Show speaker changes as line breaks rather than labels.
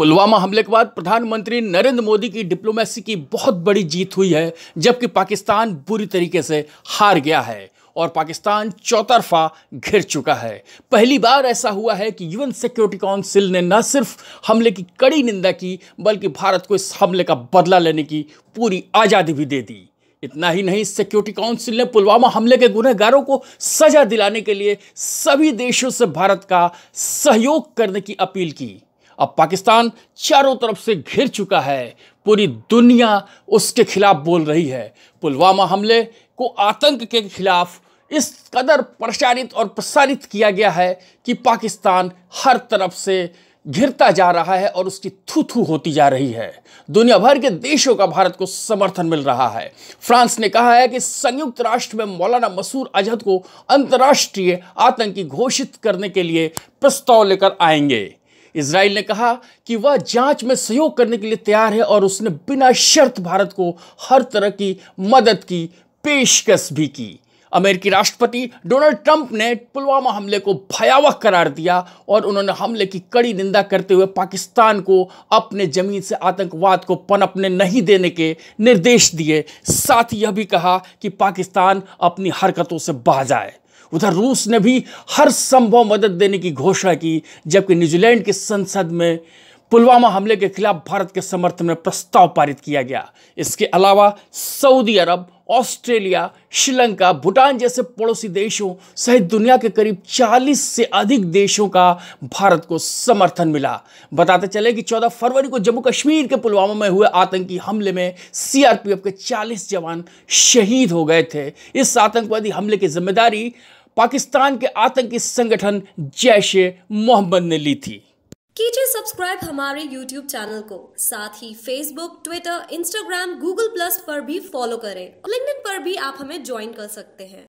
पुलवामा हमले के बाद प्रधानमंत्री नरेंद्र मोदी की डिप्लोमेसी की बहुत बड़ी जीत हुई है जबकि पाकिस्तान बुरी तरीके से हार गया है और पाकिस्तान चौतरफा घिर चुका है पहली बार ऐसा हुआ है कि यूएन सिक्योरिटी काउंसिल ने न सिर्फ हमले की कड़ी निंदा की बल्कि भारत को इस हमले का बदला लेने की पूरी आज़ादी भी दे दी इतना ही नहीं सिक्योरिटी काउंसिल ने पुलवामा हमले के गुनहगारों को सजा दिलाने के लिए सभी देशों से भारत का सहयोग करने की अपील की अब पाकिस्तान चारों तरफ से घिर चुका है पूरी दुनिया उसके खिलाफ बोल रही है पुलवामा हमले को आतंक के खिलाफ इस कदर प्रचारित और प्रसारित किया गया है कि पाकिस्तान हर तरफ से घिरता जा रहा है और उसकी थूथू होती जा रही है दुनिया भर के देशों का भारत को समर्थन मिल रहा है फ्रांस ने कहा है कि संयुक्त राष्ट्र में मौलाना मसूर अजहद को अंतर्राष्ट्रीय आतंकी घोषित करने के लिए प्रस्ताव लेकर आएंगे इसराइल ने कहा कि वह जांच में सहयोग करने के लिए तैयार है और उसने बिना शर्त भारत को हर तरह की मदद की पेशकश भी की अमेरिकी राष्ट्रपति डोनाल्ड ट्रंप ने पुलवामा हमले को भयावह करार दिया और उन्होंने हमले की कड़ी निंदा करते हुए पाकिस्तान को अपने ज़मीन से आतंकवाद को पनपने नहीं देने के निर्देश दिए साथ ही यह भी कहा कि पाकिस्तान अपनी हरकतों से बाज आए उधर रूस ने भी हर संभव मदद देने की घोषणा की जबकि न्यूजीलैंड की संसद में पुलवामा हमले के खिलाफ भारत के समर्थन में प्रस्ताव पारित किया गया इसके अलावा Saudi Arab Australia Sri Lanka Bhutan जैसे पड़ोसी देशों सहित दुनिया के करीब 40 से अधिक देशों का भारत को समर्थन मिला बताते चले कि 14 फरवरी को जम्मू कश्मीर के पुलवामा में हुए आतंकी हमले में सीआरपीएफ के 40 जवान शहीद हो गए थे इस आतंकवादी हमले की जिम्मेदारी पाकिस्तान के आतंकी संगठन जैश मोहम्मद ने ली थी कीजिए सब्सक्राइब हमारे YouTube चैनल को साथ ही Facebook, Twitter, Instagram, Google Plus पर भी फॉलो करें लिंक्डइन पर भी आप हमें ज्वाइन कर सकते हैं